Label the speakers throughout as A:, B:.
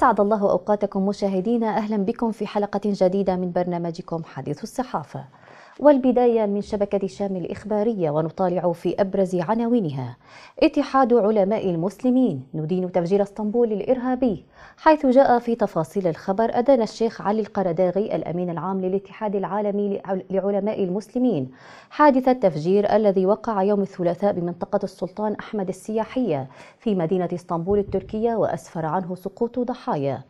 A: أسعد الله أوقاتكم مشاهدينا أهلا بكم في حلقة جديدة من برنامجكم حديث الصحافة والبداية من شبكة شام الإخبارية ونطالع في أبرز عناوينها اتحاد علماء المسلمين ندين تفجير اسطنبول الإرهابي حيث جاء في تفاصيل الخبر أدان الشيخ علي القرداغي الأمين العام للاتحاد العالمي لعلماء المسلمين حادث التفجير الذي وقع يوم الثلاثاء بمنطقة السلطان أحمد السياحية في مدينة اسطنبول التركية وأسفر عنه سقوط ضحايا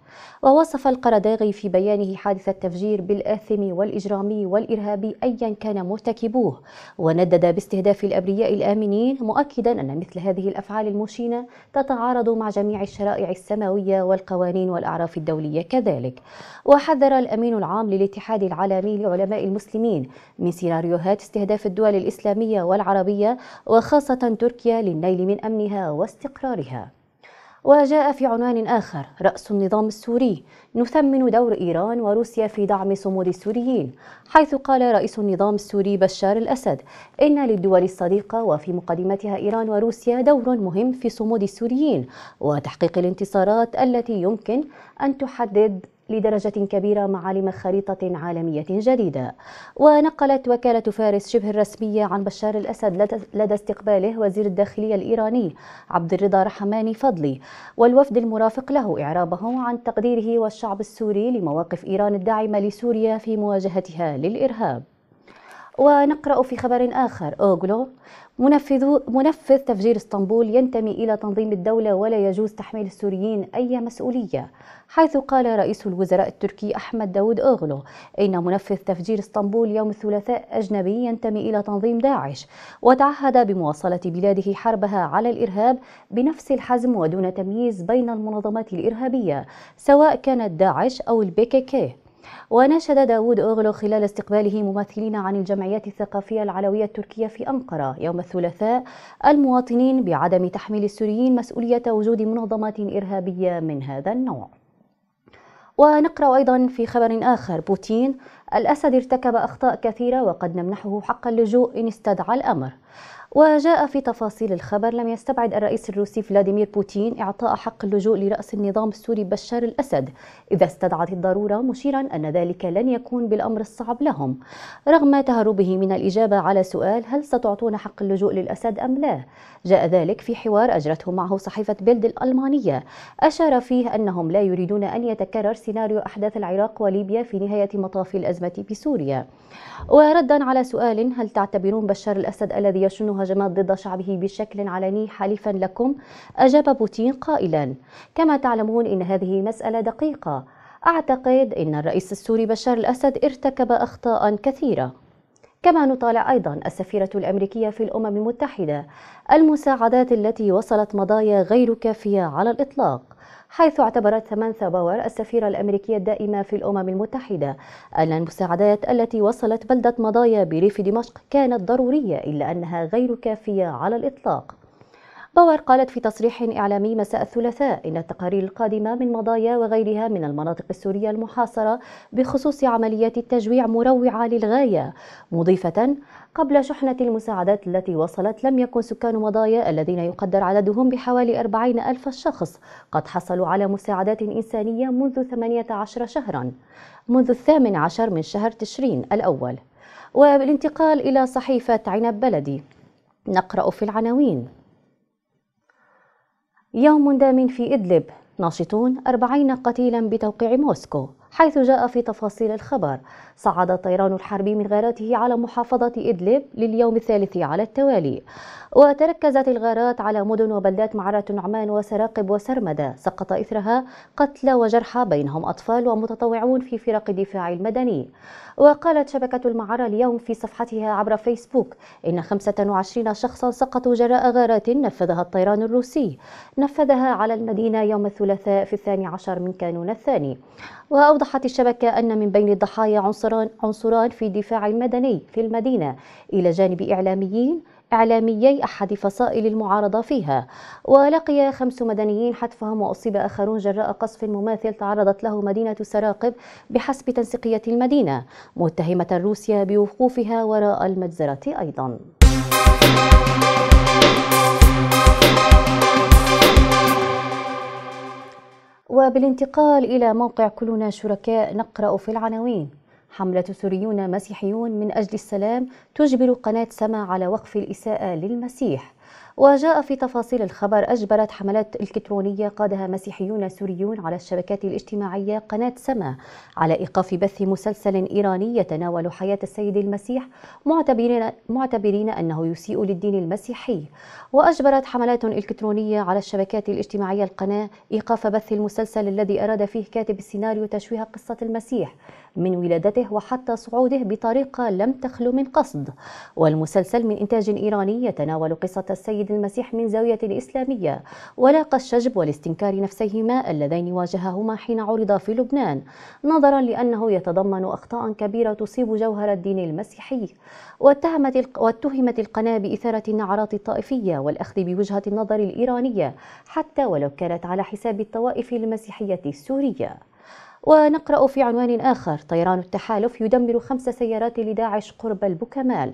A: ووصف القرداغي في بيانه حادث التفجير بالآثم والإجرامي والإرهابي أيا كان مرتكبوه وندد باستهداف الأبرياء الآمنين مؤكدا أن مثل هذه الأفعال المشينة تتعارض مع جميع الشرائع السماوية والقوانين والأعراف الدولية كذلك وحذر الأمين العام للاتحاد العالمي لعلماء المسلمين من سيناريوهات استهداف الدول الإسلامية والعربية وخاصة تركيا للنيل من أمنها واستقرارها وجاء في عنوان آخر رأس النظام السوري نثمن دور إيران وروسيا في دعم صمود السوريين حيث قال رئيس النظام السوري بشار الأسد إن للدول الصديقة وفي مقدمتها إيران وروسيا دور مهم في صمود السوريين وتحقيق الانتصارات التي يمكن أن تحدد لدرجة كبيرة معالم خريطة عالمية جديدة ونقلت وكالة فارس شبه الرسمية عن بشار الأسد لدى استقباله وزير الداخلية الإيراني عبد الرضا رحماني فضلي والوفد المرافق له إعرابه عن تقديره والشعب السوري لمواقف إيران الداعمة لسوريا في مواجهتها للإرهاب ونقرأ في خبر آخر أوغلو منفذ, منفذ تفجير اسطنبول ينتمي إلى تنظيم الدولة ولا يجوز تحميل السوريين أي مسؤولية حيث قال رئيس الوزراء التركي أحمد داود أوغلو إن منفذ تفجير اسطنبول يوم الثلاثاء أجنبي ينتمي إلى تنظيم داعش وتعهد بمواصلة بلاده حربها على الإرهاب بنفس الحزم ودون تمييز بين المنظمات الإرهابية سواء كانت داعش أو البي كي وناشد داود أوغلو خلال استقباله ممثلين عن الجمعيات الثقافية العلوية التركية في أنقرة يوم الثلاثاء المواطنين بعدم تحميل السوريين مسؤولية وجود منظمات إرهابية من هذا النوع ونقرأ أيضا في خبر آخر بوتين الأسد ارتكب أخطاء كثيرة وقد نمنحه حق اللجوء إن استدعى الأمر وجاء في تفاصيل الخبر لم يستبعد الرئيس الروسي فلاديمير بوتين إعطاء حق اللجوء لرأس النظام السوري بشار الأسد إذا استدعت الضرورة مشيرا أن ذلك لن يكون بالأمر الصعب لهم رغم تهربه من الإجابة على سؤال هل ستعطون حق اللجوء للأسد أم لا جاء ذلك في حوار أجرته معه صحيفة بيلد الألمانية أشار فيه أنهم لا يريدون أن يتكرر سيناريو أحداث العراق وليبيا في نهاية مطاف الأزمة في سوريا وردا على سؤال هل تعتبرون بشار الأسد الذي يشنها المهاجمات ضد شعبه بشكل علني حليفا لكم أجاب بوتين قائلا كما تعلمون إن هذه مسألة دقيقة أعتقد إن الرئيس السوري بشار الأسد ارتكب أخطاء كثيرة كما نطالع أيضا السفيرة الأمريكية في الأمم المتحدة المساعدات التي وصلت مضايا غير كافية على الإطلاق حيث اعتبرت سامانثا باور السفيرة الأمريكية الدائمة في الأمم المتحدة أن المساعدات التي وصلت بلدة مضايا بريف دمشق كانت ضرورية إلا أنها غير كافية على الإطلاق باور قالت في تصريح إعلامي مساء الثلاثاء إن التقارير القادمة من مضايا وغيرها من المناطق السورية المحاصرة بخصوص عمليات التجويع مروعة للغاية مضيفة قبل شحنة المساعدات التي وصلت لم يكن سكان مضايا الذين يقدر عددهم بحوالي 40 ألف شخص قد حصلوا على مساعدات إنسانية منذ 18 شهرا منذ الثامن عشر من شهر تشرين الأول وبالانتقال إلى صحيفة عنب بلدي نقرأ في العناوين يوم دام في إدلب ناشطون أربعين قتيلا بتوقيع موسكو حيث جاء في تفاصيل الخبر صعد الطيران الحربي من غاراته على محافظة إدلب لليوم الثالث على التوالي وتركزت الغارات على مدن وبلدات معرة نعمان وسراقب وسرمدة سقط إثرها قتلى وجرحى بينهم أطفال ومتطوعون في فرق الدفاع المدني وقالت شبكة المعرة اليوم في صفحتها عبر فيسبوك إن 25 شخصا سقطوا جراء غارات نفذها الطيران الروسي نفذها على المدينة يوم الثلاثاء في الثاني عشر من كانون الثاني وأوضح أوضحت الشبكة أن من بين الضحايا عنصران, عنصران في الدفاع المدني في المدينة إلى جانب إعلاميين إعلاميي أحد فصائل المعارضة فيها ولقي خمس مدنيين حتفهم وأصيب آخرون جراء قصف مماثل تعرضت له مدينة سراقب بحسب تنسيقية المدينة متهمة روسيا بوقوفها وراء المجزرة أيضاً وبالانتقال إلى موقع كلنا شركاء نقرأ في العناوين حملة سوريون مسيحيون من أجل السلام تجبر قناة سما على وقف الإساءة للمسيح وجاء في تفاصيل الخبر أجبرت حملات إلكترونية قادها مسيحيون سوريون على الشبكات الاجتماعية قناة سما على إيقاف بث مسلسل إيراني يتناول حياة السيد المسيح معتبرين, معتبرين أنه يسيء للدين المسيحي وأجبرت حملات إلكترونية على الشبكات الاجتماعية القناة إيقاف بث المسلسل الذي أراد فيه كاتب السيناريو تشويه قصة المسيح من ولادته وحتى صعوده بطريقة لم تخلو من قصد والمسلسل من إنتاج إيراني يتناول قصة السيد المسيح من زاوية إسلامية ولاقى الشجب والاستنكار نفسيهما اللذين واجههما حين عرض في لبنان نظرا لأنه يتضمن أخطاء كبيرة تصيب جوهر الدين المسيحي واتهمت واتهمت القناة بإثارة النعرات الطائفية والأخذ بوجهة النظر الإيرانية حتى ولو كانت على حساب الطوائف المسيحية السورية ونقرأ في عنوان آخر طيران التحالف يدمر خمس سيارات لداعش قرب البوكمال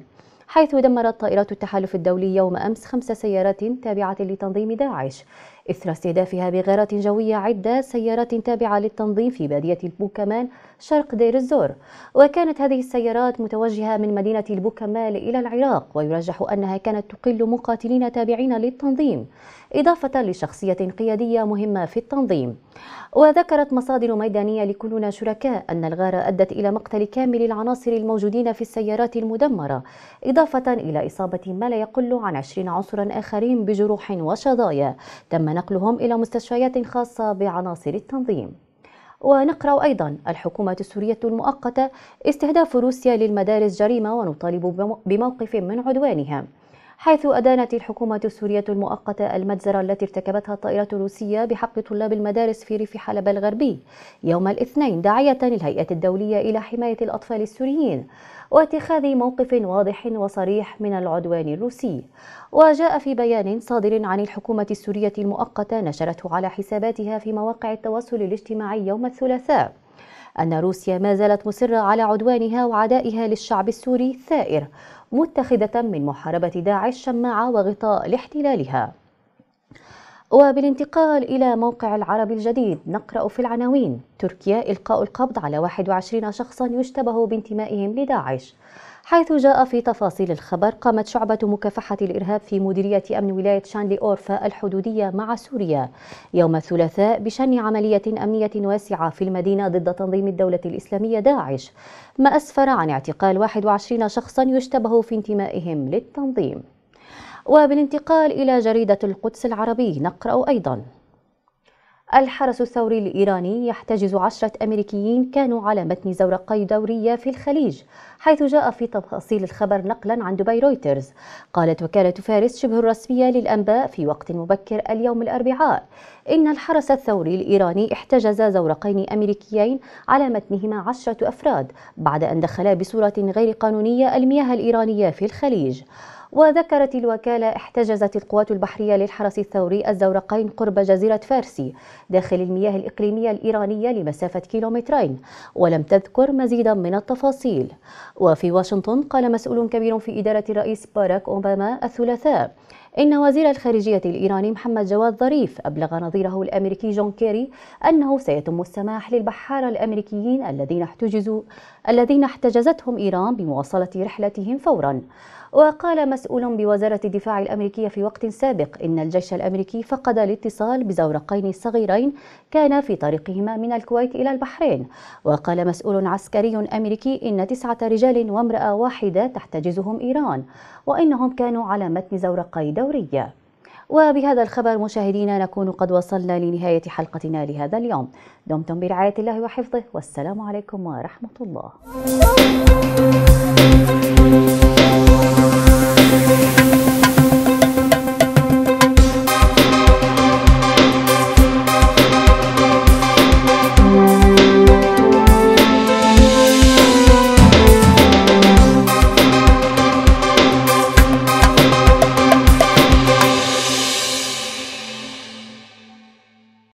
A: حيث دمرت طائرات التحالف الدولي يوم أمس خمس سيارات تابعة لتنظيم داعش إثر استهدافها بغارات جوية عدة سيارات تابعة للتنظيم في بادية البوكمال شرق دير الزور وكانت هذه السيارات متوجهة من مدينة البوكمال إلى العراق ويرجح أنها كانت تقل مقاتلين تابعين للتنظيم إضافة لشخصية قيادية مهمة في التنظيم وذكرت مصادر ميدانية لكلنا شركاء أن الغارة أدت إلى مقتل كامل العناصر الموجودين في السيارات المدمرة إضافة إلى إصابة ما لا يقل عن 20 عنصرا آخرين بجروح وشظايا تم ونقلهم إلى مستشفيات خاصة بعناصر التنظيم ونقرأ أيضا الحكومة السورية المؤقتة استهداف روسيا للمدارس جريمة ونطالب بموقف من عدوانها حيث أدانت الحكومة السورية المؤقتة المجزرة التي ارتكبتها الطائرة الروسية بحق طلاب المدارس في ريف حلب الغربي يوم الاثنين داعية للهيئة الدولية إلى حماية الأطفال السوريين واتخاذ موقف واضح وصريح من العدوان الروسي وجاء في بيان صادر عن الحكومة السورية المؤقتة نشرته على حساباتها في مواقع التواصل الاجتماعي يوم الثلاثاء أن روسيا ما زالت مصرة على عدوانها وعدائها للشعب السوري الثائر متخذة من محاربة داعش شماعة وغطاء لاحتلالها وبالانتقال إلى موقع العرب الجديد نقرأ في العناوين تركيا إلقاء القبض على 21 شخصا يشتبه بانتمائهم لداعش حيث جاء في تفاصيل الخبر قامت شعبة مكافحة الإرهاب في مديرية أمن ولاية شانلي أورفا الحدودية مع سوريا يوم الثلاثاء بشن عملية أمنية واسعة في المدينة ضد تنظيم الدولة الإسلامية داعش ما أسفر عن اعتقال 21 شخصا يشتبه في انتمائهم للتنظيم وبالانتقال إلى جريدة القدس العربي نقرأ أيضاً الحرس الثوري الإيراني يحتجز عشرة أمريكيين كانوا على متن زورقي دورية في الخليج حيث جاء في تفاصيل الخبر نقلا عن دبي رويترز قالت وكالة فارس شبه الرسمية للأنباء في وقت مبكر اليوم الأربعاء إن الحرس الثوري الإيراني احتجز زورقين أمريكيين على متنهما عشرة أفراد بعد أن دخلا بصورة غير قانونية المياه الإيرانية في الخليج وذكرت الوكالة احتجزت القوات البحرية للحرس الثوري الزورقين قرب جزيرة فارسي داخل المياه الإقليمية الإيرانية لمسافة كيلومترين ولم تذكر مزيدا من التفاصيل وفي واشنطن قال مسؤول كبير في إدارة الرئيس باراك أوباما الثلاثاء إن وزير الخارجية الإيراني محمد جواد ظريف أبلغ نظيره الأمريكي جون كيري أنه سيتم السماح للبحارة الأمريكيين الذين احتجزوا الذين احتجزتهم إيران بمواصلة رحلتهم فورا وقال مسؤول بوزارة الدفاع الأمريكية في وقت سابق إن الجيش الأمريكي فقد الاتصال بزورقين صغيرين كانا في طريقهما من الكويت إلى البحرين وقال مسؤول عسكري أمريكي إن تسعة رجال وامرأة واحدة تحتجزهم إيران وإنهم كانوا على متن زورقي الدورية وبهذا الخبر مشاهدينا نكون قد وصلنا لنهاية حلقتنا لهذا اليوم دمتم برعاية الله وحفظه والسلام عليكم ورحمة الله